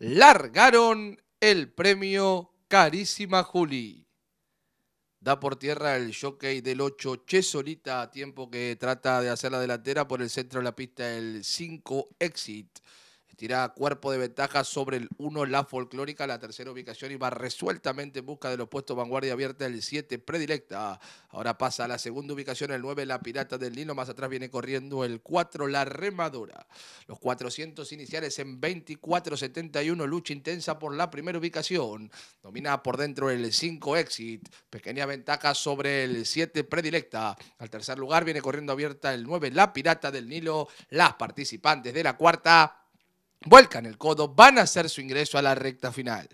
largaron el premio Carísima Juli. Da por tierra el jockey del 8, Chesolita, a tiempo que trata de hacer la delantera por el centro de la pista, el 5 Exit. Tirá cuerpo de ventaja sobre el 1, la folclórica, la tercera ubicación y va resueltamente en busca de los puestos vanguardia abierta el 7, predilecta. Ahora pasa a la segunda ubicación, el 9, la pirata del Nilo. Más atrás viene corriendo el 4, la remadora. Los 400 iniciales en 24.71, lucha intensa por la primera ubicación. Domina por dentro el 5, exit. Pequeña ventaja sobre el 7, predilecta. Al tercer lugar viene corriendo abierta el 9, la pirata del Nilo. Las participantes de la cuarta vuelcan el codo, van a hacer su ingreso a la recta final.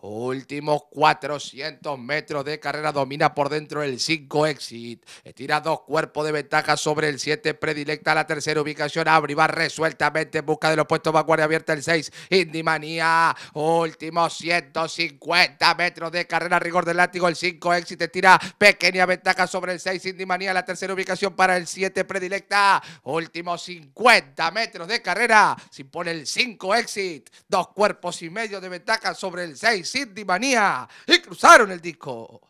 Últimos 400 metros de carrera domina por dentro el 5 exit. Estira dos cuerpos de ventaja sobre el 7 predilecta la tercera ubicación. Abre y va resueltamente en busca de los puestos vanguardia abierta el 6. Indimanía. Últimos 150 metros de carrera rigor del látigo el 5 exit. Estira pequeña ventaja sobre el 6. Indimanía la tercera ubicación para el 7 predilecta. Últimos 50 metros de carrera. Se impone el 5 exit. Dos cuerpos y medio de ventaja sobre el 6. Sid Manía y cruzaron el disco.